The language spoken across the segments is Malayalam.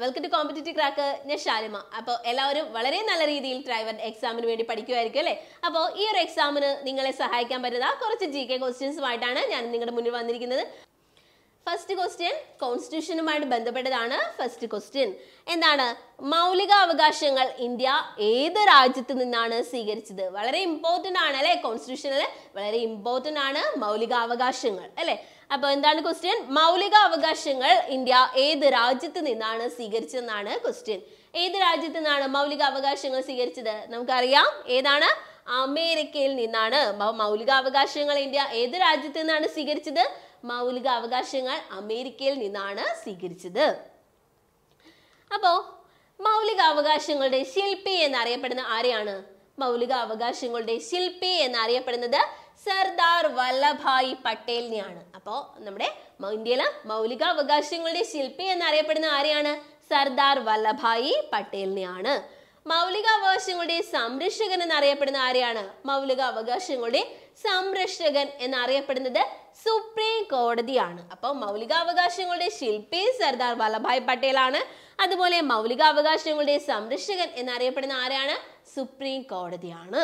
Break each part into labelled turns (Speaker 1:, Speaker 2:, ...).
Speaker 1: വെൽക്കം ടു കോമ്പറ്റേറ്റീവ് ക്രാക്ക് ഞാൻ ഷാലിമ അപ്പോൾ എല്ലാവരും വളരെ നല്ല രീതിയിൽ ഡ്രൈവർ എക്സാമിന് വേണ്ടി പഠിക്കുമായിരിക്കും അല്ലേ അപ്പോൾ ഈ ഒരു എക്സാമിന് നിങ്ങളെ സഹായിക്കാൻ പറ്റുന്ന കുറച്ച് ജി കെ ക്വസ്റ്റ്യൻസുമായിട്ടാണ് ഞാൻ നിങ്ങളുടെ മുന്നിൽ വന്നിരിക്കുന്നത് ഫസ്റ്റ് ക്വസ്റ്റ്യൻ കോൺസ്റ്റിറ്റ്യൂഷനുമായിട്ട് ബന്ധപ്പെട്ടതാണ് ഫസ്റ്റ് ക്വസ്റ്റ്യൻ എന്താണ് മൗലികാവകാശങ്ങൾ ഇന്ത്യ ഏത് രാജ്യത്ത് നിന്നാണ് സ്വീകരിച്ചത് വളരെ ഇമ്പോർട്ടൻ്റ് ആണ് അല്ലേ കോൺസ്റ്റിറ്റ്യൂഷനിൽ വളരെ ഇമ്പോർട്ടൻ്റ് ആണ് മൗലികാവകാശങ്ങൾ അല്ലേ അപ്പോൾ എന്താണ് ക്വസ്റ്റ്യൻ മൗലിക അവകാശങ്ങൾ ഇന്ത്യ ഏത് രാജ്യത്ത് നിന്നാണ് സ്വീകരിച്ചതെന്നാണ് ക്വസ്റ്റ്യൻ ഏത് രാജ്യത്ത് നിന്നാണ് മൗലിക അവകാശങ്ങൾ സ്വീകരിച്ചത് നമുക്കറിയാം ഏതാണ് അമേരിക്കയിൽ നിന്നാണ് മൗലിക അവകാശങ്ങൾ ഇന്ത്യ ഏത് രാജ്യത്ത് നിന്നാണ് സ്വീകരിച്ചത് മൗലിക അവകാശങ്ങൾ അമേരിക്കയിൽ നിന്നാണ് സ്വീകരിച്ചത് അപ്പോൾ മൗലിക അവകാശങ്ങളുടെ ശില്പി എന്നറിയപ്പെടുന്ന ആരെയാണ് മൗലിക അവകാശങ്ങളുടെ ശില്പി എന്നറിയപ്പെടുന്നത് സർദാർ വല്ലഭായ് പട്ടേലിനെയാണ് അപ്പോൾ നമ്മുടെ ഇന്ത്യയിലെ മൗലികാവകാശങ്ങളുടെ ശില്പി എന്നറിയപ്പെടുന്ന ആരെയാണ് സർദാർ വല്ലഭായി പട്ടേലിനെയാണ് മൗലികാവകാശങ്ങളുടെ സംരക്ഷകൻ എന്നറിയപ്പെടുന്ന ആരെയാണ് മൗലികാവകാശങ്ങളുടെ സംരക്ഷകൻ എന്നറിയപ്പെടുന്നത് സുപ്രീം കോടതിയാണ് അപ്പോൾ മൗലികാവകാശങ്ങളുടെ ശില്പി സർദാർ വല്ലഭായ് പട്ടേലാണ് അതുപോലെ മൗലികാവകാശങ്ങളുടെ സംരക്ഷകൻ എന്നറിയപ്പെടുന്ന ആരാണ് സുപ്രീം കോടതിയാണ്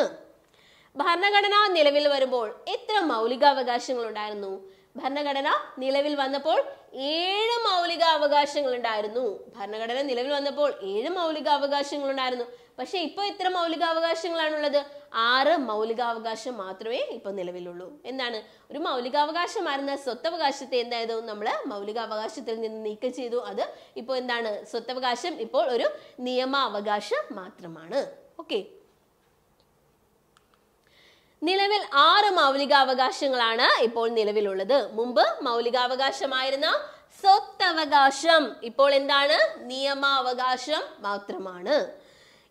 Speaker 1: ഭരണഘടന നിലവിൽ വരുമ്പോൾ എത്ര മൗലികാവകാശങ്ങൾ ഉണ്ടായിരുന്നു ഭരണഘടന നിലവിൽ വന്നപ്പോൾ ഏഴ് മൗലിക അവകാശങ്ങൾ ഉണ്ടായിരുന്നു ഭരണഘടന നിലവിൽ വന്നപ്പോൾ ഏഴ് മൗലിക അവകാശങ്ങൾ ഉണ്ടായിരുന്നു പക്ഷെ ഇപ്പോൾ ഇത്ര മൗലിക അവകാശങ്ങളാണുള്ളത് ആറ് മൗലികാവകാശം മാത്രമേ ഇപ്പോൾ നിലവിലുള്ളൂ എന്താണ് ഒരു മൗലികാവകാശമായിരുന്ന സ്വത്തവകാശത്തെ എന്തായത് നമ്മൾ മൗലികാവകാശത്തിൽ നിന്ന് നീക്കം ചെയ്തു അത് ഇപ്പോൾ എന്താണ് സ്വത്തവകാശം ഇപ്പോൾ ഒരു നിയമാവകാശം മാത്രമാണ് ഓക്കെ നിലവിൽ ആറ് മൗലികാവകാശങ്ങളാണ് ഇപ്പോൾ നിലവിലുള്ളത് മുമ്പ് മൗലികാവകാശമായിരുന്ന സ്വത്തവകാശം ഇപ്പോൾ എന്താണ് നിയമാവകാശം മാത്രമാണ്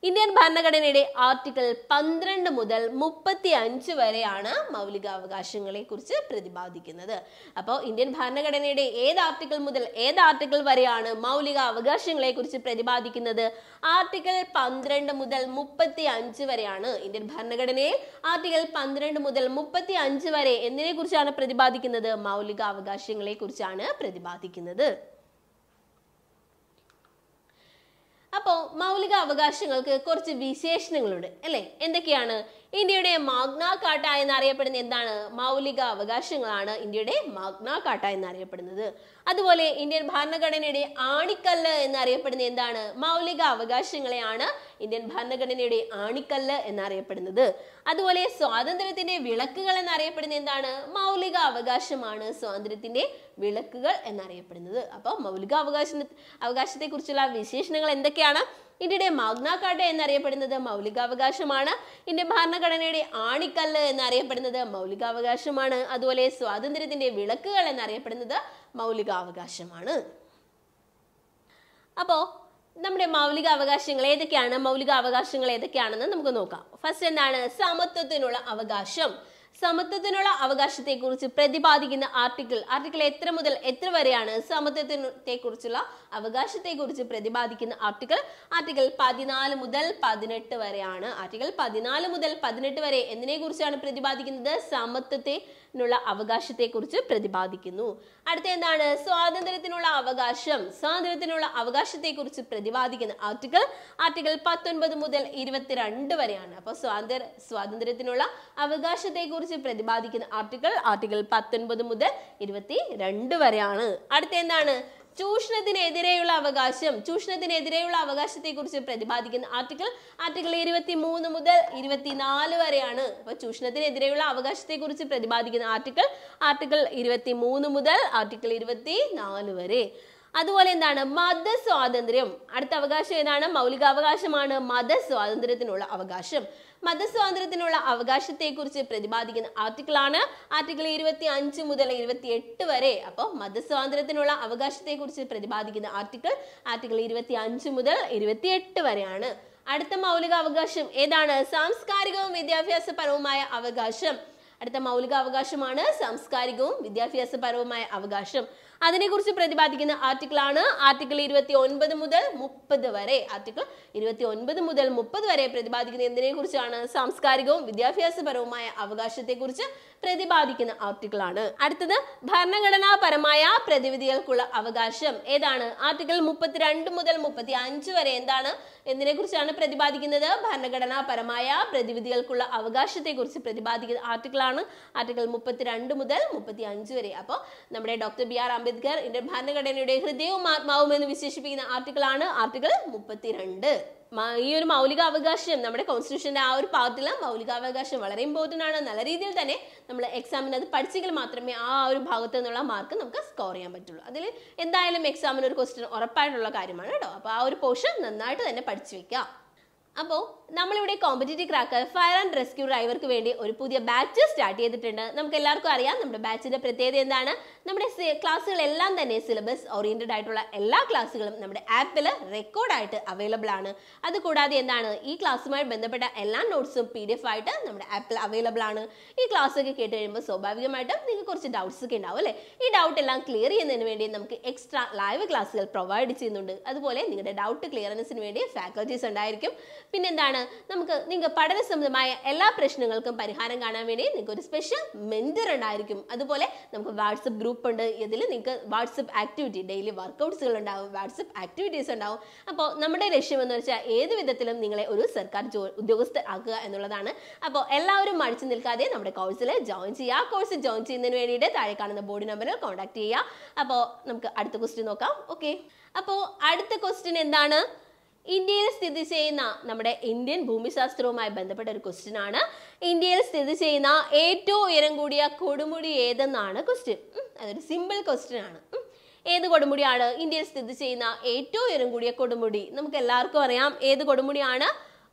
Speaker 1: ഇന്ത്യൻ ഭരണഘടനയുടെ ആർട്ടിക്കിൾ പന്ത്രണ്ട് മുതൽ മുപ്പത്തി അഞ്ച് വരെയാണ് മൗലികാവകാശങ്ങളെ കുറിച്ച് പ്രതിപാദിക്കുന്നത് അപ്പോൾ ഇന്ത്യൻ ഭരണഘടനയുടെ ഏത് ആർട്ടിക്കിൾ മുതൽ ഏത് ആർട്ടിക്കിൾ വരെയാണ് മൗലിക അവകാശങ്ങളെ കുറിച്ച് പ്രതിപാദിക്കുന്നത് ആർട്ടിക്കിൾ പന്ത്രണ്ട് മുതൽ മുപ്പത്തി അഞ്ച് വരെയാണ് ഇന്ത്യൻ ഭരണഘടനയിൽ ആർട്ടിക്കിൾ പന്ത്രണ്ട് മുതൽ മുപ്പത്തി അഞ്ച് വരെ എന്തിനെ കുറിച്ചാണ് പ്രതിപാദിക്കുന്നത് മൗലിക അവകാശങ്ങളെ കുറിച്ചാണ് പ്രതിപാദിക്കുന്നത് മൗലിക അവകാശങ്ങൾക്ക് കുറച്ച് വിശേഷണങ്ങളുണ്ട് അല്ലേ എന്തൊക്കെയാണ് ഇന്ത്യയുടെ മാഗ്ന കാട്ട എന്നറിയപ്പെടുന്ന എന്താണ് മൗലിക അവകാശങ്ങളാണ് ഇന്ത്യയുടെ മാഗ്ന കാട്ട എന്നറിയപ്പെടുന്നത് അതുപോലെ ഇന്ത്യൻ ഭരണഘടനയുടെ ആണിക്കല്ല് എന്നറിയപ്പെടുന്ന എന്താണ് മൗലിക അവകാശങ്ങളെയാണ് ഇന്ത്യൻ ഭരണഘടനയുടെ ആണിക്കല്ല് എന്നറിയപ്പെടുന്നത് അതുപോലെ സ്വാതന്ത്ര്യത്തിന്റെ വിളക്കുകൾ എന്നറിയപ്പെടുന്ന എന്താണ് മൗലിക അവകാശമാണ് സ്വാതന്ത്ര്യത്തിന്റെ വിളക്കുകൾ എന്നറിയപ്പെടുന്നത് അപ്പോൾ മൗലിക അവകാശ അവകാശത്തെക്കുറിച്ചുള്ള വിശേഷണങ്ങൾ എന്തൊക്കെയാണ് ഇന്ത്യയുടെ മഗ്നാകാട്ട എന്നറിയപ്പെടുന്നത് മൗലികാവകാശമാണ് ഇന്ത്യ ഭരണഘടനയുടെ ആണിക്കല്ല് എന്നറിയപ്പെടുന്നത് മൗലികാവകാശമാണ് അതുപോലെ സ്വാതന്ത്ര്യത്തിന്റെ വിളക്കുകൾ എന്നറിയപ്പെടുന്നത് മൗലികാവകാശമാണ് അപ്പോൾ നമ്മുടെ മൗലിക അവകാശങ്ങൾ ഏതൊക്കെയാണ് മൗലിക അവകാശങ്ങൾ ഏതൊക്കെയാണെന്ന് നമുക്ക് നോക്കാം ഫസ്റ്റ് എന്താണ് സമത്വത്തിനുള്ള അവകാശം സമത്വത്തിനുള്ള അവകാശത്തെക്കുറിച്ച് പ്രതിപാദിക്കുന്ന ആർട്ടിക്കിൾ ആർട്ടിക്കിൾ എത്ര മുതൽ എത്ര വരെയാണ് അവകാശത്തെ അവകാശത്തെക്കുറിച്ച് പ്രതിപാദിക്കുന്ന ആർട്ടിക്കിൾ ആർട്ടിക്കിൾ പതിനാല് മുതൽ പതിനെട്ട് വരെയാണ് ആർട്ടിക്കിൾ പതിനാല് മുതൽ പതിനെട്ട് വരെ എന്തിനെ കുറിച്ചാണ് പ്രതിപാദിക്കുന്നത് സമത്വത്തെ അവകാശത്തെ അവകാശത്തെക്കുറിച്ച് പ്രതിപാദിക്കുന്നു അടുത്ത എന്താണ് സ്വാതന്ത്ര്യത്തിനുള്ള അവകാശം സ്വാതന്ത്ര്യത്തിനുള്ള അവകാശത്തെക്കുറിച്ച് പ്രതിപാദിക്കുന്ന ആർട്ടിക്കിൾ ആർട്ടിക്കിൾ പത്തൊൻപത് മുതൽ ഇരുപത്തിരണ്ട് വരെയാണ് അപ്പോൾ സ്വാതന്ത്ര്യ സ്വാതന്ത്ര്യത്തിനുള്ള അവകാശത്തെക്കുറിച്ച് പ്രതിപാദിക്കുന്ന ആർട്ടിക്കിൾ ആർട്ടിക്കിൾ പത്തൊൻപത് മുതൽ ഇരുപത്തി രണ്ട് വരെയാണ് അടുത്ത എന്താണ് ചൂഷണത്തിനെതിരെയുള്ള അവകാശം ചൂഷണത്തിനെതിരെയുള്ള അവകാശത്തെക്കുറിച്ച് പ്രതിപാദിക്കുന്ന ആർട്ടിക്കിൾ ആർട്ടിക്കിൾ ഇരുപത്തി മൂന്ന് മുതൽ ഇരുപത്തിനാല് വരെയാണ് അപ്പോൾ ചൂഷണത്തിനെതിരെയുള്ള അവകാശത്തെക്കുറിച്ച് പ്രതിപാദിക്കുന്ന ആർട്ടിക്കിൾ ആർട്ടിക്കിൾ ഇരുപത്തി മൂന്ന് മുതൽ ആർട്ടിക്കിൾ ഇരുപത്തി നാല് വരെ അതുപോലെ എന്താണ് മതസ്വാതന്ത്ര്യം അടുത്ത അവകാശം ഏതാണ് മൗലികാവകാശമാണ് മതസ്വാതന്ത്ര്യത്തിനുള്ള അവകാശം മതസ്വാതന്ത്ര്യത്തിനുള്ള അവകാശത്തെക്കുറിച്ച് പ്രതിപാദിക്കുന്ന ആർട്ടിക്കിൾ ആണ് ആർട്ടിക്കിൾ ഇരുപത്തി അഞ്ച് മുതൽ ഇരുപത്തി എട്ട് വരെ അപ്പോൾ മതസ്വാതന്ത്ര്യത്തിനുള്ള അവകാശത്തെക്കുറിച്ച് പ്രതിപാദിക്കുന്ന ആർട്ടിക്കിൾ ആർട്ടിക്കിൾ ഇരുപത്തി അഞ്ച് മുതൽ ഇരുപത്തി എട്ട് വരെയാണ് അടുത്ത മൗലിക അവകാശം ഏതാണ് സാംസ്കാരികവും വിദ്യാഭ്യാസപരവുമായ അവകാശം അടുത്ത മൗലിക അവകാശമാണ് സാംസ്കാരികവും വിദ്യാഭ്യാസപരവുമായ അവകാശം അതിനെക്കുറിച്ച് പ്രതിപാദിക്കുന്ന ആർട്ടിക്കിൾ ആണ് ആർട്ടിക്കിൾ ഇരുപത്തി ഒൻപത് മുതൽ മുപ്പത് വരെ ആർട്ടിക്കിൾ ഇരുപത്തി ഒൻപത് മുതൽ മുപ്പത് വരെ പ്രതിപാദിക്കുന്ന എന്തിനെ കുറിച്ചാണ് സാംസ്കാരികവും വിദ്യാഭ്യാസപരവുമായ അവകാശത്തെക്കുറിച്ച് പ്രതിപാദിക്കുന്ന ആർട്ടിക്കിൾ ആണ് അടുത്തത് ഭരണഘടനാപരമായ പ്രതിവിധികൾക്കുള്ള അവകാശം ഏതാണ് ആർട്ടിക്കിൾ മുപ്പത്തിരണ്ട് മുതൽ മുപ്പത്തി അഞ്ച് വരെ എന്താണ് എന്തിനെ കുറിച്ചാണ് പ്രതിപാദിക്കുന്നത് ഭരണഘടനാപരമായ പ്രതിവിധികൾക്കുള്ള അവകാശത്തെക്കുറിച്ച് പ്രതിപാദിക്കുന്ന ആർട്ടിക്കിൾ ആണ് ആർട്ടിക്കിൾ മുപ്പത്തിരണ്ട് മുതൽ മുപ്പത്തി അഞ്ച് വരെ അപ്പോൾ നമ്മുടെ doctor B R Ambedkar Ambedkar Indian ഭരണഘടനയുടെ ഹൃദയവും ആത്മാവും എന്ന് വിശേഷിപ്പിക്കുന്ന ആർട്ടിക്കിൾ ആണ് ആർട്ടിക്കിൾ മുപ്പത്തിരണ്ട് ഈ ഒരു മൗലിക അവകാശം നമ്മുടെ കോൺസ്റ്റിറ്റ്യൂഷന്റെ ആ ഒരു ഭാഗത്തിൽ മൗലികാവകാശം വളരെ ഇമ്പോർട്ടൻ്റ് ആണ് നല്ല രീതിയിൽ തന്നെ നമ്മൾ എക്സാമിന് അത് പഠിച്ചെങ്കിൽ മാത്രമേ ആ ഒരു ഭാഗത്തു നിന്നുള്ള മാർക്ക് നമുക്ക് സ്കോർ ചെയ്യാൻ പറ്റുള്ളൂ അതിൽ എന്തായാലും എക്സാമിന് ഒരു ക്വസ്റ്റ്യൻ ഉറപ്പായിട്ടുള്ള കാര്യമാണ് കേട്ടോ അപ്പോൾ ആ ഒരു പോർഷൻ നന്നായിട്ട് തന്നെ പഠിച്ചു വെക്കാം അപ്പോൾ നമ്മളിവിടെ competitive cracker fire and rescue ഡ്രൈവർക്ക് വേണ്ടി ഒരു പുതിയ ബാച്ച് സ്റ്റാർട്ട് ചെയ്തിട്ടുണ്ട് നമുക്ക് എല്ലാവർക്കും അറിയാം നമ്മുടെ ബാച്ചിന്റെ പ്രത്യേകത എന്താണ് നമ്മുടെ ക്ലാസ്സുകളെല്ലാം തന്നെ സിലബസ് ഓറിയന്റഡ് ആയിട്ടുള്ള എല്ലാ ക്ലാസ്സുകളും നമ്മുടെ ആപ്പിൽ റെക്കോർഡായിട്ട് അവൈലബിൾ ആണ് അതുകൂടാതെ എന്താണ് ഈ ക്ലാസ്സുമായി ബന്ധപ്പെട്ട എല്ലാ നോട്ട്സും പി ഡി എഫ് ആയിട്ട് നമ്മുടെ ആപ്പിൽ അവൈലബിൾ ആണ് ഈ ക്ലാസ് ഒക്കെ കേട്ട് കഴിയുമ്പോൾ സ്വാഭാവികമായിട്ടും നിങ്ങൾക്ക് കുറച്ച് ഡൗട്ട്സ് ഒക്കെ ഉണ്ടാവും അല്ലേ ഈ ഡൗട്ട് എല്ലാം ക്ലിയർ ചെയ്യുന്നതിന് വേണ്ടി നമുക്ക് എക്സ്ട്രാ ലൈവ് ക്ലാസ്സുകൾ പ്രൊവൈഡ് ചെയ്യുന്നുണ്ട് അതുപോലെ നിങ്ങളുടെ ഡൗട്ട് ക്ലിയറൻസിന് വേണ്ടി ഫാക്കൽറ്റീസ് ഉണ്ടായിരിക്കും പിന്നെന്താണ് നമുക്ക് നിങ്ങൾക്ക് പഠന സംബന്ധമായ എല്ലാ പ്രശ്നങ്ങൾക്കും പരിഹാരം കാണാൻ വേണ്ടി നിങ്ങൾക്ക് ഒരു സ്പെഷ്യൽ മെന്റർ ഉണ്ടായിരിക്കും അതുപോലെ നമുക്ക് വാട്സപ്പ് ഗ്രൂപ്പ് ഉണ്ട് ഇതിൽ നിങ്ങൾക്ക് വാട്സപ്പ് ആക്ടിവിറ്റി ഡെയിലി വർക്ക്ഔട്ട്സുകൾ ഉണ്ടാവും വാട്സപ്പ് ആക്ടിവിറ്റീസ് ഉണ്ടാവും അപ്പോൾ നമ്മുടെ ലക്ഷ്യം എന്ന് വെച്ചാൽ ഏത് വിധത്തിലും നിങ്ങളെ ഒരു സർക്കാർ ജോ ആക്കുക എന്നുള്ളതാണ് അപ്പോൾ എല്ലാവരും മടിച്ചു നിൽക്കാതെ നമ്മുടെ കോഴ്സിൽ ജോയിൻ ചെയ്യുക കോഴ്സ് ജോയിൻ ചെയ്യുന്നതിന് വേണ്ടിയിട്ട് താഴെ കാണുന്ന ബോർഡ് നമ്പറിൽ കോൺടാക്ട് ചെയ്യുക അപ്പോൾ നമുക്ക് അടുത്ത ക്വസ്റ്റ്യൻ നോക്കാം ഓക്കെ അപ്പോൾ അടുത്ത ക്വസ്റ്റ്യൻ എന്താണ് ഇന്ത്യയിൽ സ്ഥിതി ചെയ്യുന്ന നമ്മുടെ ഇന്ത്യൻ ഭൂമിശാസ്ത്രവുമായി ബന്ധപ്പെട്ട ഒരു ക്വസ്റ്റ്യൻ ആണ് ഇന്ത്യയിൽ സ്ഥിതി ചെയ്യുന്ന ഏറ്റവും ഉയരം കൂടിയ കൊടുമുടി ഏതെന്നാണ് ക്വസ്റ്റ്യൻ അതൊരു സിമ്പിൾ ക്വസ്റ്റ്യൻ ആണ് ഏത് കൊടുമുടിയാണ് ഇന്ത്യയിൽ സ്ഥിതി ചെയ്യുന്ന ഏറ്റവും ഉയരം കൂടിയ കൊടുമുടി നമുക്ക് എല്ലാവർക്കും അറിയാം ഏത് കൊടുമുടിയാണ്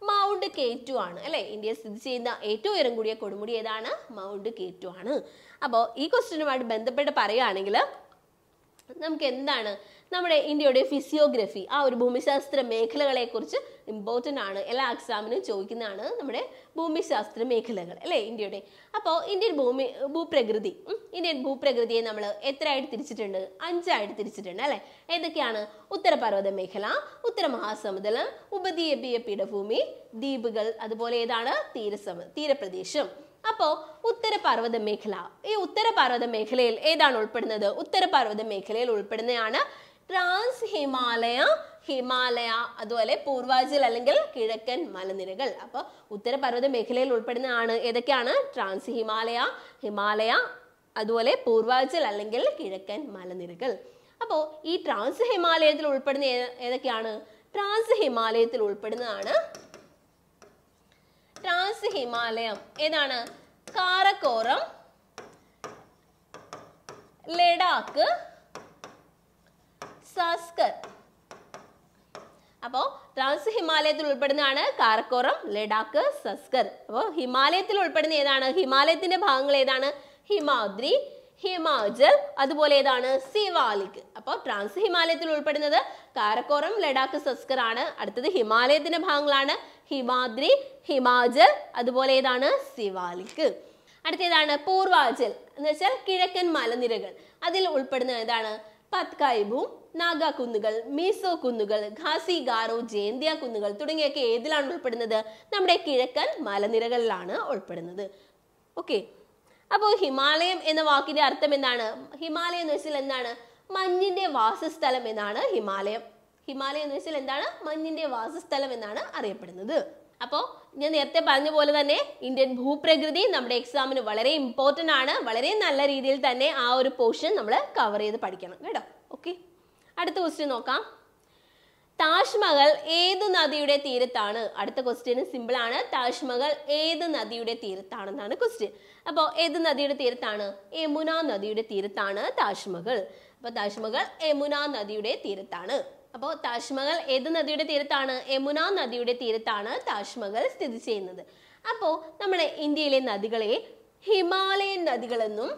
Speaker 1: മൗണ്ട് കെ ടു ആണ് അല്ലേ ഇന്ത്യയിൽ സ്ഥിതി ചെയ്യുന്ന ഏറ്റവും ഉയരം കൂടിയ കൊടുമുടി ഏതാണ് മൗണ്ട് കെ ടു ആണ് അപ്പോൾ ഈ ക്വസ്റ്റ്യനുമായിട്ട് ബന്ധപ്പെട്ട് പറയുകയാണെങ്കിൽ നമുക്ക് എന്താണ് നമ്മുടെ ഇന്ത്യയുടെ ഫിസിയോഗ്രഫി ആ ഒരു ഭൂമിശാസ്ത്ര മേഖലകളെ കുറിച്ച് ഇമ്പോർട്ടൻ്റ് ആണ് എല്ലാ എക്സാമിനും ചോദിക്കുന്നതാണ് നമ്മുടെ ഭൂമിശാസ്ത്ര മേഖലകൾ അല്ലേ ഇന്ത്യയുടെ അപ്പോൾ ഇന്ത്യൻ ഭൂമി ഭൂപ്രകൃതി ഇന്ത്യൻ ഭൂപ്രകൃതിയെ നമ്മൾ എത്രയായിട്ട് തിരിച്ചിട്ടുണ്ട് അഞ്ചായിട്ട് തിരിച്ചിട്ടുണ്ട് അല്ലേ ഏതൊക്കെയാണ് ഉത്തരപർവ്വത മേഖല ഉത്തരമഹാസമുദ്രം ഉപദ്വീപീയ പീഠഭൂമി ദ്വീപുകൾ അതുപോലെ ഏതാണ് തീരസമ തീരപ്രദേശം അപ്പോൾ ഉത്തരപർവ്വത മേഖല ഈ ഉത്തരപർവ്വത മേഖലയിൽ ഏതാണ് ഉൾപ്പെടുന്നത് ഉത്തരപർവ്വത മേഖലയിൽ ഉൾപ്പെടുന്നതാണ് ട്രാൻസ് ഹിമാലയ ഹിമാലയ അതുപോലെ പൂർവാചൽ അല്ലെങ്കിൽ കിഴക്കൻ മലനിരകൾ അപ്പോൾ ഉത്തരപർവ്വത മേഖലയിൽ ഉൾപ്പെടുന്നതാണ് ഏതൊക്കെയാണ് ട്രാൻസ് ഹിമാലയ ഹിമാലയ അതുപോലെ പൂർവാചൽ അല്ലെങ്കിൽ കിഴക്കൻ മലനിരകൾ അപ്പോൾ ഈ ട്രാൻസ് ഹിമാലയത്തിൽ ഉൾപ്പെടുന്ന ഏതൊക്കെയാണ് ട്രാൻസ് ഹിമാലയത്തിൽ ഉൾപ്പെടുന്നതാണ് ട്രാൻസ് ഹിമാലയം ഏതാണ് കാറക്കോറം ലഡാക്ക് സാസ്കർ അപ്പോൾ ട്രാൻസ് ഹിമാലയത്തിൽ ഉൾപ്പെടുന്നതാണ് കാർക്കോറം ലഡാക്ക് സസ്കർ അപ്പോൾ ഹിമാലയത്തിൽ ഉൾപ്പെടുന്ന ഏതാണ് ഹിമാലയത്തിന്റെ ഭാഗങ്ങൾ ഏതാണ് ഹിമാദ്രി ഹിമാചൽ അതുപോലെ ഏതാണ് സിവാലിക് അപ്പോൾ ട്രാൻസ് ഹിമാലയത്തിൽ ഉൾപ്പെടുന്നത് കാരക്കോറം ലഡാക്ക് സസ്കർ ആണ് അടുത്തത് ഹിമാലയത്തിന്റെ ഭാഗങ്ങളാണ് ഹിമാദ്രി ഹിമാചൽ അതുപോലെ ഏതാണ് സിവാലിക് അടുത്തേതാണ് പൂർവാചൽ എന്ന് വെച്ചാൽ കിഴക്കൻ മലനിരകൾ അതിൽ ഉൾപ്പെടുന്ന ഏതാണ് പത്കായ്ബും നാഗ കുന്നുകൾ മീസോ കുന്നുകൾ ഖാസി ഗാറോ ജയന്തിയ കുന്നുകൾ തുടങ്ങിയൊക്കെ ഏതിലാണ് ഉൾപ്പെടുന്നത് നമ്മുടെ കിഴക്കൻ മലനിരകളിലാണ് ഉൾപ്പെടുന്നത് ഓക്കെ അപ്പോൾ ഹിമാലയം എന്ന വാക്കിന്റെ അർത്ഥം എന്താണ് ഹിമാലയം എന്ന് വെച്ചാൽ എന്താണ് മഞ്ഞിന്റെ വാസസ്ഥലം എന്നാണ് ഹിമാലയം ഹിമാലയം എന്ന് വെച്ചാൽ എന്താണ് മഞ്ഞിന്റെ വാസസ്ഥലം എന്നാണ് അറിയപ്പെടുന്നത് അപ്പോൾ ഞാൻ നേരത്തെ പറഞ്ഞ പോലെ തന്നെ ഇന്ത്യൻ ഭൂപ്രകൃതി നമ്മുടെ എക്സാമിന് വളരെ ഇമ്പോർട്ടൻ്റ് ആണ് വളരെ നല്ല രീതിയിൽ തന്നെ ആ ഒരു പോർഷൻ നമ്മൾ കവർ ചെയ്ത് പഠിക്കണം കേട്ടോ ഓക്കെ അടുത്ത ക്വസ്റ്റ്യൻ നോക്കാം താജ്മഹൽ ഏത് നദിയുടെ തീരത്താണ് അടുത്ത ക്വസ്റ്റ്യൻ സിമ്പിൾ ആണ് താജ്മഹൽ ഏത് നദിയുടെ തീരത്താണെന്നാണ് ക്വസ്റ്റ്യൻ അപ്പോൾ ഏത് നദിയുടെ തീരത്താണ് യമുന നദിയുടെ തീരത്താണ് താജ്മഹൽ അപ്പോൾ താജ്മഹൽ യമുന നദിയുടെ തീരത്താണ് അപ്പോൾ താജ്മഹൽ ഏത് നദിയുടെ തീരത്താണ് യമുന നദിയുടെ തീരത്താണ് താജ്മഹൽ സ്ഥിതി ചെയ്യുന്നത് അപ്പോൾ നമ്മുടെ ഇന്ത്യയിലെ നദികളെ ഹിമാലയൻ നദികളെന്നും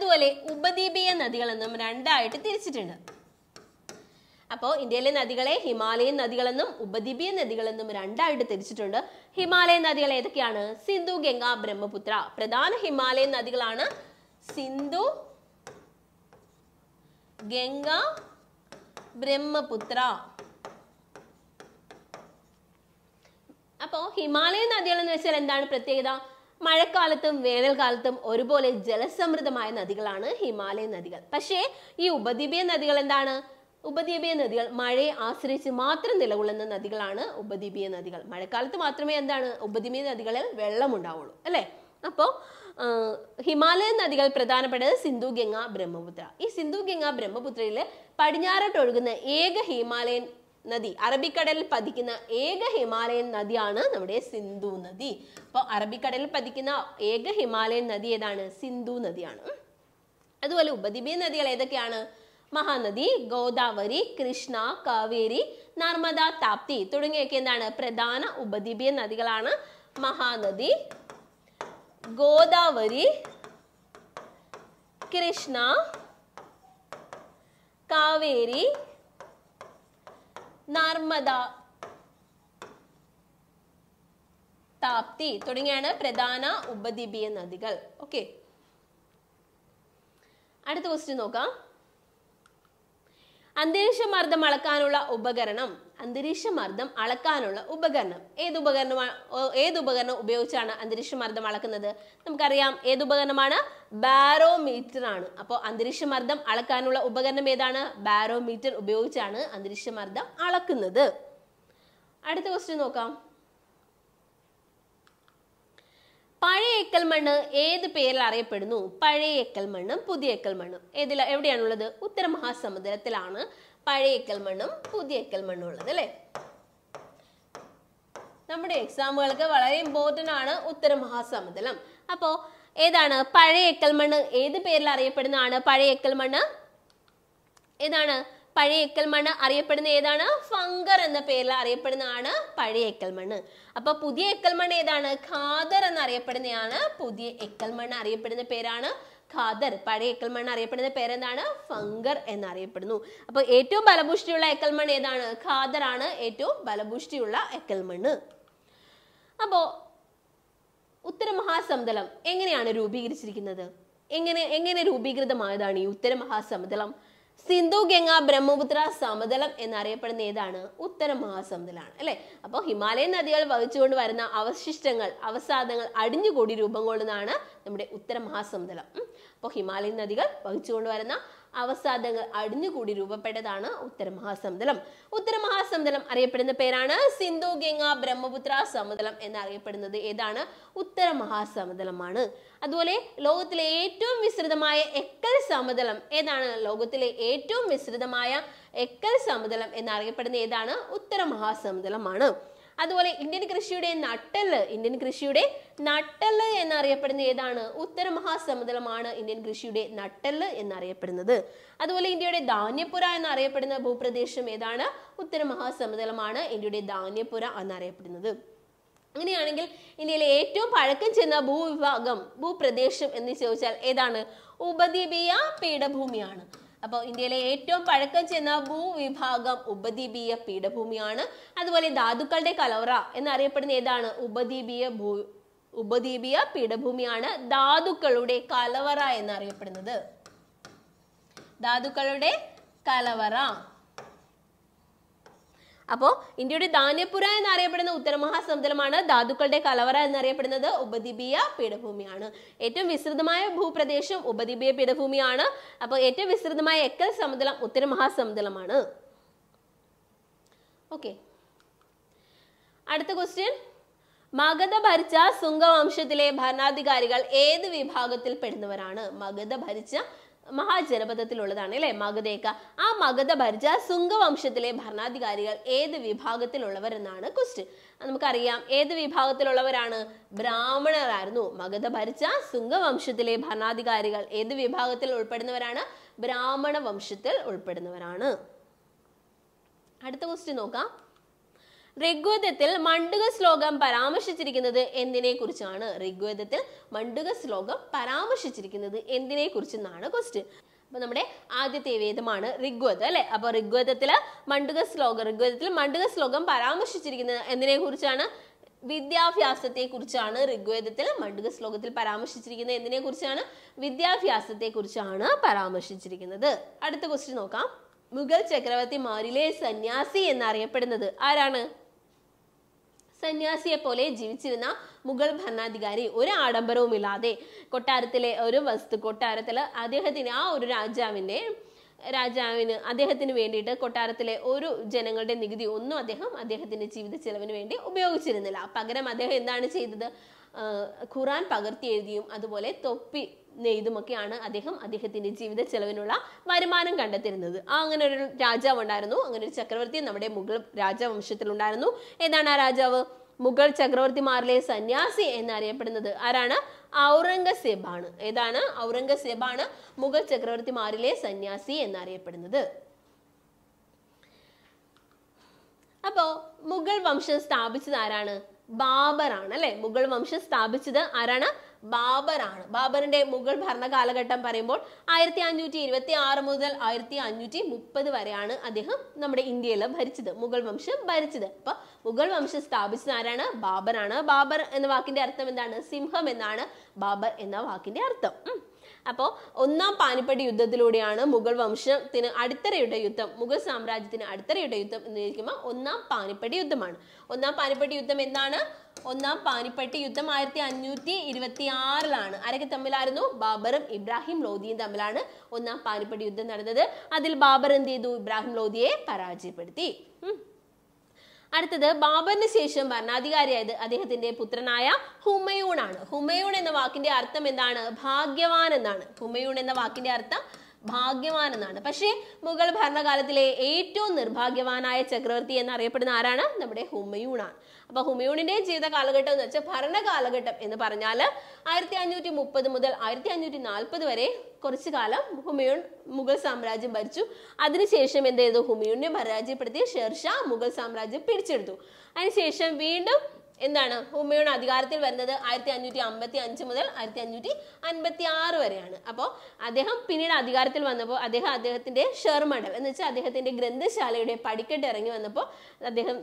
Speaker 1: അതുപോലെ ഉപദ്വീപീയ നദികളെന്നും രണ്ടായിട്ട് തിരിച്ചിട്ടുണ്ട് അപ്പോൾ ഇന്ത്യയിലെ നദികളെ ഹിമാലയൻ നദികളെന്നും ഉപദ്വീപീയ നദികളെന്നും രണ്ടായിട്ട് തിരിച്ചിട്ടുണ്ട് ഹിമാലയൻ നദികൾ ഏതൊക്കെയാണ് സിന്ധു ഗംഗ ബ്രഹ്മപുത്ര പ്രധാന ഹിമാലയൻ നദികളാണ് സിന്ധു ഗംഗ ബ്രഹ്മപുത്ര അപ്പോൾ ഹിമാലയൻ നദികൾ എന്ന് വെച്ചാൽ എന്താണ് പ്രത്യേകത മഴക്കാലത്തും വേനൽക്കാലത്തും ഒരുപോലെ ജലസമൃദ്ധമായ നദികളാണ് ഹിമാലയ നദികൾ പക്ഷേ ഈ ഉപദ്വീപീയ നദികൾ എന്താണ് ഉപദ്വീപീയ നദികൾ മഴയെ ആശ്രയിച്ച് മാത്രം നിലകൊള്ളുന്ന നദികളാണ് ഉപദ്വീപീയ നദികൾ മഴക്കാലത്ത് മാത്രമേ എന്താണ് ഉപദ്വീപീയ നദികളിൽ വെള്ളം ഉണ്ടാവുള്ളൂ അല്ലേ അപ്പോൾ ഹിമാലയൻ നദികൾ പ്രധാനപ്പെട്ടത് സിന്ധു ഗംഗ ബ്രഹ്മപുത്ര ഈ സിന്ധു ഗംഗ ബ്രഹ്മപുത്രയിൽ പടിഞ്ഞാറോട്ടൊഴുകുന്ന ഒഴുകുന്ന ഏക ഹിമാലയൻ നദി അറബിക്കടലിൽ പതിക്കുന്ന ഏക ഹിമാലയൻ നദിയാണ് നമ്മുടെ സിന്ധു നദി അപ്പോൾ അറബിക്കടലിൽ പതിക്കുന്ന ഏക ഹിമാലയൻ നദി ഏതാണ് സിന്ധു നദിയാണ് അതുപോലെ ഉപദ്വീപീയ നദികൾ ഏതൊക്കെയാണ് മഹാനദി ഗോദാവരി കൃഷ്ണ കാവേരി നർമ്മദ താപ്തി തുടങ്ങിയൊക്കെ എന്താണ് പ്രധാന ഉപദ്വീപീയ നദികളാണ് മഹാനദി ഗോദാവരി കൃഷ്ണ കാവേരി നർമ്മദ താപ്തി തുടങ്ങിയാണ് പ്രധാന ഉപദ്വീപീയ നദികൾ ഓക്കെ അടുത്ത ക്വസ്റ്റ്യൻ നോക്കാം അന്തരീക്ഷ മർദ്ദം അളക്കാനുള്ള ഉപകരണം അന്തരീക്ഷ മർദ്ദം അളക്കാനുള്ള ഉപകരണം ഏത് ഉപകരണമാണ് ഏത് ഉപകരണം ഉപയോഗിച്ചാണ് അന്തരീക്ഷ മർദ്ദം അളക്കുന്നത് നമുക്കറിയാം ഏത് ഉപകരണമാണ് ബാരോമീറ്റർ ആണ് അപ്പോൾ അന്തരീക്ഷ മർദ്ദം അളക്കാനുള്ള ഉപകരണം ഏതാണ് ബാരോമീറ്റർ ഉപയോഗിച്ചാണ് അന്തരീക്ഷ മർദ്ദം അളക്കുന്നത് അടുത്ത ക്വസ്റ്റ്യൻ നോക്കാം പഴയ എക്കൽ മണ്ണ് ഏത് പേരിൽ അറിയപ്പെടുന്നു പഴയ എക്കൽ മണ്ണും പുതിയ എക്കൽ മണ്ണും ഏതിലാ എവിടെയാണുള്ളത് ഉത്തരമഹാസമുദ്രത്തിലാണ് മഹാസമുദ്രത്തിലാണ് പഴയ എക്കൽ മണ്ണും പുതിയ എക്കൽ മണ്ണും ഉള്ളത് അല്ലേ നമ്മുടെ എക്സാമുകൾക്ക് വളരെ ഇമ്പോർട്ടൻ്റ് ആണ് ഉത്തര മഹാസമുദ്രം അപ്പോൾ ഏതാണ് പഴയ എക്കൽ മണ്ണ് ഏത് പേരിൽ അറിയപ്പെടുന്നതാണ് പഴയ എക്കൽ മണ്ണ് ഏതാണ് പഴയ എക്കൽ മണ്ണ് അറിയപ്പെടുന്ന ഏതാണ് ഫംഗർ എന്ന പേരിൽ അറിയപ്പെടുന്നതാണ് പഴയ എക്കൽ മണ്ണ് അപ്പൊ പുതിയ എക്കൽ മണ്ണ് ഏതാണ് ഖാദർ എന്നറിയപ്പെടുന്നതാണ് പുതിയ എക്കൽ മണ്ണ് അറിയപ്പെടുന്ന പേരാണ് ഖാദർ പഴയ എക്കൽമൺ അറിയപ്പെടുന്ന പേരെന്താണ് ഫംഗർ എന്നറിയപ്പെടുന്നു അപ്പോൾ ഏറ്റവും ബലപുഷ്ടിയുള്ള എക്കൽമൺ ഏതാണ് ഖാദർ ആണ് ഏറ്റവും ബലപുഷ്ടിയുള്ള എക്കൽമണ്ണ് അപ്പോൾ ഉത്തരമഹാസമതലം എങ്ങനെയാണ് രൂപീകരിച്ചിരിക്കുന്നത് എങ്ങനെ എങ്ങനെ രൂപീകൃതമായതാണ് ഈ ഉത്തരമഹാസമതലം സിന്ധു ഗംഗ ബ്രഹ്മപുത്ര സമതലം എന്നറിയപ്പെടുന്ന ഏതാണ് ഉത്തര മഹാസമതലാണ് അല്ലെ അപ്പോൾ ഹിമാലയൻ നദികൾ വഹിച്ചുകൊണ്ട് വരുന്ന അവശിഷ്ടങ്ങൾ അവസാദങ്ങൾ അടിഞ്ഞുകൂടി രൂപം കൊള്ളുന്നതാണ് നമ്മുടെ ഉത്തര മഹാസമതലം അപ്പോൾ ഹിമാലയൻ നദികൾ വഹിച്ചുകൊണ്ട് വരുന്ന അവസാദങ്ങൾ അടിഞ്ഞുകൂടി രൂപപ്പെട്ടതാണ് ഉത്തരമഹാസമതലം ഉത്തരമഹാസമതലം അറിയപ്പെടുന്ന പേരാണ് സിന്ധു ഗംഗ ബ്രഹ്മപുത്ര സമതലം എന്നറിയപ്പെടുന്നത് ഏതാണ് ഉത്തരമഹാസമതലമാണ് അതുപോലെ ലോകത്തിലെ ഏറ്റവും വിസ്തൃതമായ എക്കൽ സമതലം ഏതാണ് ലോകത്തിലെ ഏറ്റവും വിസ്തൃതമായ എക്കൽ സമതലം എന്നറിയപ്പെടുന്ന ഏതാണ് ഉത്തരമഹാസമതലമാണ് അതുപോലെ ഇന്ത്യൻ കൃഷിയുടെ നട്ടല് ഇന്ത്യൻ കൃഷിയുടെ നട്ടല് എന്നറിയപ്പെടുന്നത് ഏതാണ് ഉത്തര മഹാസമുദ്രമാണ് ഇന്ത്യൻ കൃഷിയുടെ നട്ടല് എന്നറിയപ്പെടുന്നത് അതുപോലെ ഇന്ത്യയുടെ ധാന്യപ്പുര എന്നറിയപ്പെടുന്ന ഭൂപ്രദേശം ഏതാണ് ഉത്തര മഹാസമുദ്രമാണ് ഇന്ത്യയുടെ ധാന്യപ്പുര എന്നറിയപ്പെടുന്നത് അങ്ങനെയാണെങ്കിൽ ഇന്ത്യയിലെ ഏറ്റവും പഴക്കം ചെന്ന ഭൂവിഭാഗം ഭൂപ്രദേശം എന്ന് ചോദിച്ചാൽ ഏതാണ് ഉപദ്വീപീയ പീഠഭൂമിയാണ് അപ്പോൾ ഇന്ത്യയിലെ ഏറ്റവും പഴക്കം ചെന്ന ഭൂവിഭാഗം ഉപദ്വീപീയ പീഠഭൂമിയാണ് അതുപോലെ ധാതുക്കളുടെ കലോറ എന്നറിയപ്പെടുന്ന ഏതാണ് ഉപദ്വീപീയ ഭൂ ഉപദ്വീപീയ പീഠഭൂമിയാണ് ധാതുക്കളുടെ കലവറ എന്നറിയപ്പെടുന്നത് ധാതുക്കളുടെ കലവറ അപ്പോൾ ഇന്ത്യയുടെ ധാന്യപുര എന്നറിയപ്പെടുന്ന ഉത്തരമഹാസമുദ്രമാണ് ധാതുക്കളുടെ കലവറ എന്നറിയപ്പെടുന്നത് ഉപദ്വീപീയ പീഠഭൂമിയാണ് ഏറ്റവും വിസ്തൃതമായ ഭൂപ്രദേശം ഉപദ്വീപീയ പീഠഭൂമിയാണ് അപ്പോൾ ഏറ്റവും വിസ്തൃതമായ എക്കൽ സമുദ്രം ഉത്തരമഹാസമുദ്രമാണ് ഓക്കെ അടുത്ത ക്വസ്റ്റ്യൻ മഗധ ഭരിച്ച സുംഗവംശത്തിലെ ഭരണാധികാരികൾ ഏത് വിഭാഗത്തിൽ പെടുന്നവരാണ് മഗധ ഭരിച്ച മഹാജനപഥത്തിലുള്ളതാണ് അല്ലെ മഗധേക്ക ആ മഗധ ഭരിച്ച സുംഗവംശത്തിലെ ഭരണാധികാരികൾ ഏത് വിഭാഗത്തിലുള്ളവരെന്നാണ് എന്നാണ് ക്വസ്റ്റ്യൻ നമുക്കറിയാം ഏത് വിഭാഗത്തിലുള്ളവരാണ് ബ്രാഹ്മണരായിരുന്നു മഗധ ഭരിച്ച സുംഗവംശത്തിലെ ഭരണാധികാരികൾ ഏത് വിഭാഗത്തിൽ ഉൾപ്പെടുന്നവരാണ് ബ്രാഹ്മണ വംശത്തിൽ ഉൾപ്പെടുന്നവരാണ് അടുത്ത ക്വസ്റ്റ്യൻ നോക്കാം ഋഗ്വേദത്തിൽ മണ്ഡുക ശ്ലോകം പരാമർശിച്ചിരിക്കുന്നത് എന്തിനെ കുറിച്ചാണ് ഋഗ്വേദത്തിൽ മണ്ഡുക ശ്ലോകം പരാമർശിച്ചിരിക്കുന്നത് എന്തിനെ കുറിച്ചെന്നാണ് ക്വസ്റ്റ്യൻ അപ്പൊ നമ്മുടെ ആദ്യത്തെ വേദമാണ് ഋഗ്വേദം അല്ലെ അപ്പൊ ഋഗ്വേദത്തില് മണ്ഡുക ശ്ലോകം ഋഗ്വേദത്തിൽ മണ്ഡുക ശ്ലോകം പരാമർശിച്ചിരിക്കുന്നത് എന്തിനെ കുറിച്ചാണ് വിദ്യാഭ്യാസത്തെ കുറിച്ചാണ് ഋഗ്വേദത്തിൽ മണ്ഡുക ശ്ലോകത്തിൽ പരാമർശിച്ചിരിക്കുന്നത് എന്തിനെ കുറിച്ചാണ് വിദ്യാഭ്യാസത്തെ കുറിച്ചാണ് പരാമർശിച്ചിരിക്കുന്നത് അടുത്ത ക്വസ്റ്റ്യൻ നോക്കാം മുഗൾ ചക്രവർത്തിമാരിലെ സന്യാസി എന്നറിയപ്പെടുന്നത് ആരാണ് സന്യാസിയെ പോലെ ജീവിച്ചിരുന്ന മുഗൾ ഭരണാധികാരി ഒരു ആഡംബരവുമില്ലാതെ കൊട്ടാരത്തിലെ ഒരു വസ്തു കൊട്ടാരത്തിൽ അദ്ദേഹത്തിന് ആ ഒരു രാജാവിൻ്റെ രാജാവിന് അദ്ദേഹത്തിന് വേണ്ടിയിട്ട് കൊട്ടാരത്തിലെ ഒരു ജനങ്ങളുടെ നികുതി ഒന്നും അദ്ദേഹം അദ്ദേഹത്തിന്റെ ജീവിത ചെലവിന് വേണ്ടി ഉപയോഗിച്ചിരുന്നില്ല പകരം അദ്ദേഹം എന്താണ് ചെയ്തത് ഖുറാൻ പകർത്തി എഴുതിയും അതുപോലെ തൊപ്പി നെയ്തുമൊക്കെയാണ് അദ്ദേഹം അദ്ദേഹത്തിന്റെ ജീവിത ചെലവിനുള്ള വരുമാനം കണ്ടെത്തിരുന്നത് അങ്ങനെ ഒരു രാജാവ് ഉണ്ടായിരുന്നു അങ്ങനെ ഒരു ചക്രവർത്തി നമ്മുടെ മുഗൾ രാജവംശത്തിൽ ഉണ്ടായിരുന്നു ഏതാണ് ആ രാജാവ് മുഗൾ ചക്രവർത്തിമാരിലെ സന്യാസി എന്നറിയപ്പെടുന്നത് ആരാണ് ഔറംഗസേബാണ് ഏതാണ് ഔറംഗസേബാണ് മുഗൾ ചക്രവർത്തിമാരിലെ സന്യാസി എന്നറിയപ്പെടുന്നത് അപ്പോ മുഗൾ വംശം സ്ഥാപിച്ചത് ആരാണ് ബാബറാണ് അല്ലെ മുഗൾ വംശം സ്ഥാപിച്ചത് ആരാണ് ബാബറാണ് ബാബറിന്റെ മുഗൾ ഭരണ കാലഘട്ടം പറയുമ്പോൾ ആയിരത്തി അഞ്ഞൂറ്റി ഇരുപത്തി ആറ് മുതൽ ആയിരത്തി അഞ്ഞൂറ്റി മുപ്പത് വരെയാണ് അദ്ദേഹം നമ്മുടെ ഇന്ത്യയിൽ ഭരിച്ചത് മുഗൾ വംശം ഭരിച്ചത് അപ്പൊ മുഗൾ വംശം സ്ഥാപിച്ചത് ആരാണ് ബാബറാണ് ബാബർ എന്ന വാക്കിന്റെ അർത്ഥം എന്താണ് സിംഹം എന്നാണ് ബാബർ എന്ന വാക്കിന്റെ അർത്ഥം അപ്പോൾ ഒന്നാം പാനിപ്പടി യുദ്ധത്തിലൂടെയാണ് മുഗൾ വംശത്തിന് അടിത്തറയുടെ യുദ്ധം മുഗൾ സാമ്രാജ്യത്തിന് അടിത്തറയുടെ യുദ്ധം എന്ന് ചോദിക്കുമ്പോൾ ഒന്നാം പാനിപ്പടി യുദ്ധമാണ് ഒന്നാം പാനിപ്പടി യുദ്ധം എന്താണ് ഒന്നാം പാനിപ്പട്ടി യുദ്ധം ആയിരത്തി അഞ്ഞൂറ്റി ഇരുപത്തി ആറിലാണ് ആരൊക്കെ തമ്മിലായിരുന്നു ബാബറും ഇബ്രാഹിം ലോധിയും തമ്മിലാണ് ഒന്നാം പാനിപ്പട്ടി യുദ്ധം നടന്നത് അതിൽ ബാബർ എന്ത് ചെയ്തു ഇബ്രാഹിം ലോധിയെ പരാജയപ്പെടുത്തി അടുത്തത് ബാബറിന് ശേഷം ഭരണാധികാരിയായത് അദ്ദേഹത്തിന്റെ പുത്രനായ ഹുമയൂൺ ആണ് ഹുമയൂൺ എന്ന വാക്കിന്റെ അർത്ഥം എന്താണ് ഭാഗ്യവാൻ എന്നാണ് ഹുമയൂൺ എന്ന വാക്കിന്റെ അർത്ഥം ഭാഗ്യവാൻ എന്നാണ് പക്ഷേ മുഗൾ ഭരണകാലത്തിലെ ഏറ്റവും നിർഭാഗ്യവാനായ ചക്രവർത്തി എന്നറിയപ്പെടുന്ന ആരാണ് നമ്മുടെ ഹുമയൂണാണ് അപ്പൊ ഹുമയൂണിന്റെ ജീവിത കാലഘട്ടം എന്ന് വെച്ചാൽ ഭരണകാലഘട്ടം എന്ന് പറഞ്ഞാൽ ആയിരത്തി അഞ്ഞൂറ്റി മുപ്പത് മുതൽ ആയിരത്തി അഞ്ഞൂറ്റി നാൽപ്പത് വരെ കുറച്ചു കാലം ഹുമയൂൺ മുഗൾ സാമ്രാജ്യം ഭരിച്ചു അതിനുശേഷം എന്ത് ചെയ്തു ഹുമയൂണിനെ പരാജയപ്പെടുത്തി ഷെർഷാ മുഗൾ സാമ്രാജ്യം പിടിച്ചെടുത്തു അതിനുശേഷം വീണ്ടും എന്താണ് ഹുമയൂൺ അധികാരത്തിൽ വരുന്നത് ആയിരത്തി അഞ്ഞൂറ്റി അമ്പത്തി അഞ്ച് മുതൽ ആയിരത്തി അഞ്ഞൂറ്റി അൻപത്തി ആറ് വരെയാണ് അപ്പോൾ അദ്ദേഹം പിന്നീട് അധികാരത്തിൽ വന്നപ്പോൾ അദ്ദേഹം അദ്ദേഹത്തിൻ്റെ ഷെർമഠം എന്ന് വെച്ചാൽ അദ്ദേഹത്തിൻ്റെ ഗ്രന്ഥശാലയുടെ പടിക്കെട്ട് ഇറങ്ങി വന്നപ്പോൾ അദ്ദേഹം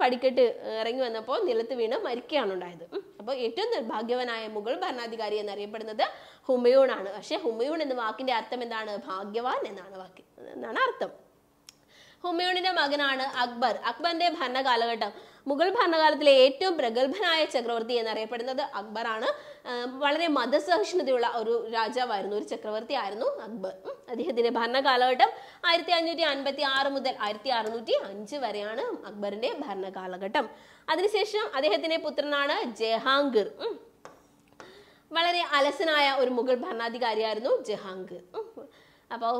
Speaker 1: പടിക്കെട്ട് ഇറങ്ങി വന്നപ്പോൾ നിലത്ത് വീണ് മരിക്കുകയാണ് ഉണ്ടായത് അപ്പോൾ ഏറ്റവും നിർഭാഗ്യവനായ മുഗൾ ഭരണാധികാരി എന്നറിയപ്പെടുന്നത് ഹുമയൂൺ ആണ് പക്ഷേ ഹുമയൂൺ എന്ന വാക്കിന്റെ അർത്ഥം എന്താണ് ഭാഗ്യവാൻ എന്നാണ് വാക്ക് എന്നാണ് അർത്ഥം ഹുമയൂണിന്റെ മകനാണ് അക്ബർ അക്ബറിന്റെ ഭരണകാലഘട്ടം മുഗൾ ഭരണകാലത്തിലെ ഏറ്റവും പ്രഗത്ഭനായ ചക്രവർത്തി എന്നറിയപ്പെടുന്നത് അക്ബറാണ് വളരെ മതസഹിഷ്ണുതയുള്ള ഒരു രാജാവായിരുന്നു ഒരു ചക്രവർത്തി ആയിരുന്നു അക്ബർ അദ്ദേഹത്തിന്റെ ഭരണകാലഘട്ടം ആയിരത്തി അഞ്ഞൂറ്റി അൻപത്തി ആറ് മുതൽ ആയിരത്തി അറുന്നൂറ്റി അഞ്ച് വരെയാണ് അക്ബറിന്റെ ഭരണകാലഘട്ടം അതിനുശേഷം അദ്ദേഹത്തിന്റെ പുത്രനാണ് ജഹാംഗീർ വളരെ അലസനായ ഒരു മുഗൾ ഭരണാധികാരിയായിരുന്നു ജഹാംഗീർ അപ്പോൾ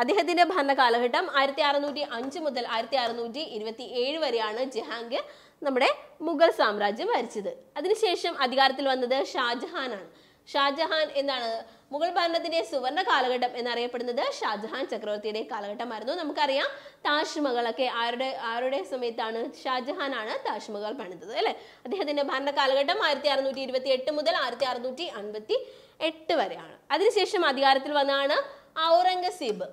Speaker 1: അദ്ദേഹത്തിന്റെ ഭരണകാലഘട്ടം ആയിരത്തി അറുന്നൂറ്റി അഞ്ച് മുതൽ ആയിരത്തി അറുന്നൂറ്റി ഇരുപത്തി ഏഴ് വരെയാണ് ജഹാംഗീർ നമ്മുടെ മുഗൾ സാമ്രാജ്യം ഭരിച്ചത് അതിനുശേഷം അധികാരത്തിൽ വന്നത് ആണ് ഷാജഹാൻ എന്നാണ് മുഗൾ ഭരണത്തിന്റെ സുവർണ കാലഘട്ടം എന്നറിയപ്പെടുന്നത് ഷാജഹാൻ ചക്രവർത്തിയുടെ കാലഘട്ടമായിരുന്നു നമുക്കറിയാം താജ്മഹൽ ഒക്കെ ആരുടെ ആരുടെ സമയത്താണ് ഷാജഹാൻ ആണ് താജ്മഹൽ പണിതത് അല്ലെ അദ്ദേഹത്തിന്റെ ഭരണ കാലഘട്ടം ആയിരത്തി അറുന്നൂറ്റി ഇരുപത്തി എട്ട് മുതൽ ആയിരത്തി അറുന്നൂറ്റി അൻപത്തി എട്ട് വരെയാണ് അതിനുശേഷം അധികാരത്തിൽ വന്നാണ് ഔറംഗസീബ്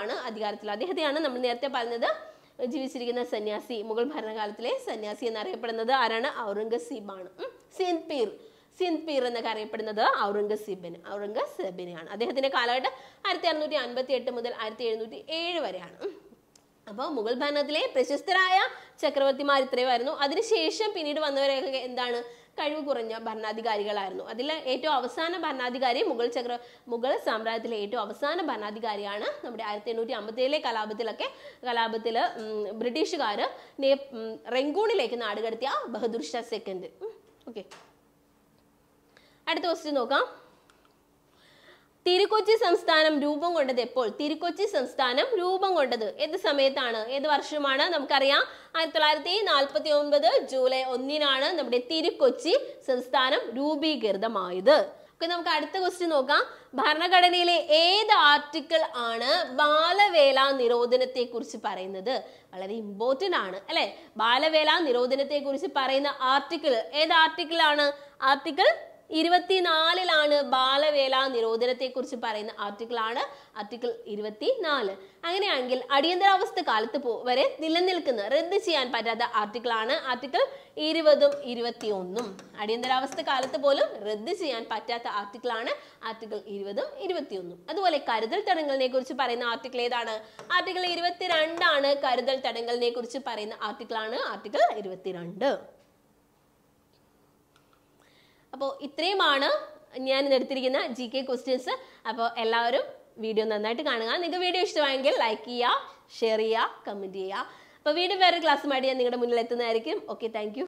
Speaker 1: ആണ് അധികാരത്തിൽ അദ്ദേഹത്തെയാണ് നമ്മൾ നേരത്തെ പറഞ്ഞത് ജീവിച്ചിരിക്കുന്ന സന്യാസി മുഗൾ ഭരണകാലത്തിലെ സന്യാസി എന്നറിയപ്പെടുന്നത് ആരാണ് ഔറംഗസീബ് ആണ് സിൻപീർ സിൻപീർ എന്നൊക്കെ അറിയപ്പെടുന്നത് ഔറംഗസീബിന് ഔറംഗസീബിനെയാണ് അദ്ദേഹത്തിന്റെ കാലഘട്ടം ആയിരത്തി അറുന്നൂറ്റി അൻപത്തി എട്ട് മുതൽ ആയിരത്തി എഴുന്നൂറ്റി ഏഴ് വരെയാണ് അപ്പോൾ മുഗൾ ഭരണത്തിലെ പ്രശസ്തരായ ചക്രവർത്തിമാർ ഇത്രയുമായിരുന്നു അതിനുശേഷം പിന്നീട് വന്നവരൊക്കെ എന്താണ് കഴിവ് കുറഞ്ഞ ഭരണാധികാരികളായിരുന്നു അതിൽ ഏറ്റവും അവസാന ഭരണാധികാരി മുഗൾ ചക്ര മുഗൾ സാമ്രാജ്യത്തിലെ ഏറ്റവും അവസാന ഭരണാധികാരിയാണ് നമ്മുടെ ആയിരത്തി എണ്ണൂറ്റി അമ്പത്തിയേഴിലെ കലാപത്തിലൊക്കെ കലാപത്തിൽ ബ്രിട്ടീഷുകാർ നേ റെങ്കൂണിലേക്ക് നാടുകടത്തിയ ബഹദൂർ ഷാ സെക്കൻഡ് ഓക്കെ അടുത്ത ക്വസ്റ്റ്യൻ നോക്കാം തിരുക്കൊച്ചി സംസ്ഥാനം രൂപം കൊണ്ടത് എപ്പോൾ തിരുക്കൊച്ചി സംസ്ഥാനം രൂപം കൊണ്ടത് ഏത് സമയത്താണ് ഏത് വർഷമാണ് നമുക്കറിയാം ആയിരത്തി തൊള്ളായിരത്തി നാൽപ്പത്തി ഒൻപത് ജൂലൈ ഒന്നിനാണ് നമ്മുടെ തിരുക്കൊച്ചി സംസ്ഥാനം രൂപീകൃതമായത് ഓക്കെ നമുക്ക് അടുത്ത ക്വസ്റ്റ്യൻ നോക്കാം ഭരണഘടനയിലെ ഏത് ആർട്ടിക്കിൾ ആണ് ബാലവേല നിരോധനത്തെ കുറിച്ച് പറയുന്നത് വളരെ ഇമ്പോർട്ടൻ്റ് ആണ് അല്ലെ ബാലവേല നിരോധനത്തെ കുറിച്ച് പറയുന്ന ആർട്ടിക്കിൾ ഏത് ആർട്ടിക്കിൾ ആണ് ആർട്ടിക്കിൾ ഇരുപത്തിനാലിലാണ് ബാലവേല നിരോധനത്തെക്കുറിച്ച് പറയുന്ന ആർട്ടിക്കിൾ ആണ് ആർട്ടിക്കിൾ ഇരുപത്തിനാല് അങ്ങനെയാണെങ്കിൽ അടിയന്തരാവസ്ഥ കാലത്ത് വരെ നിലനിൽക്കുന്ന റദ്ദ് ചെയ്യാൻ പറ്റാത്ത ആർട്ടിക്കിൾ ആണ് ആർട്ടിക്കിൾ ഇരുപതും ഇരുപത്തിയൊന്നും അടിയന്തരാവസ്ഥ കാലത്ത് പോലും റദ്ദ് ചെയ്യാൻ പറ്റാത്ത ആർട്ടിക്കിൾ ആണ് ആർട്ടിക്കിൾ ഇരുപതും ഇരുപത്തിയൊന്നും അതുപോലെ കരുതൽ തടങ്ങളിനെ കുറിച്ച് പറയുന്ന ആർട്ടിക്കിൾ ഏതാണ് ആർട്ടിക്കിൾ ഇരുപത്തിരണ്ടാണ് കരുതൽ തടങ്ങളിനെ കുറിച്ച് പറയുന്ന ആർട്ടിക്കിൾ ആണ് ആർട്ടിക്കിൾ ഇരുപത്തിരണ്ട് അപ്പോൾ ഇത്രയുമാണ് ഞാൻ എടുത്തിരിക്കുന്ന ജി കെ ക്വസ്റ്റ്യൻസ് അപ്പോൾ എല്ലാവരും വീഡിയോ നന്നായിട്ട് കാണുക നിങ്ങൾക്ക് വീഡിയോ ഇഷ്ടമായെങ്കിൽ ലൈക്ക് ചെയ്യുക ഷെയർ ചെയ്യുക കമൻറ്റ് ചെയ്യുക അപ്പോൾ വീണ്ടും വേറെ ക്ലാസ്സുമായിട്ട് ഞാൻ നിങ്ങളുടെ മുന്നിൽ എത്തുന്നതായിരിക്കും ഓക്കെ താങ്ക്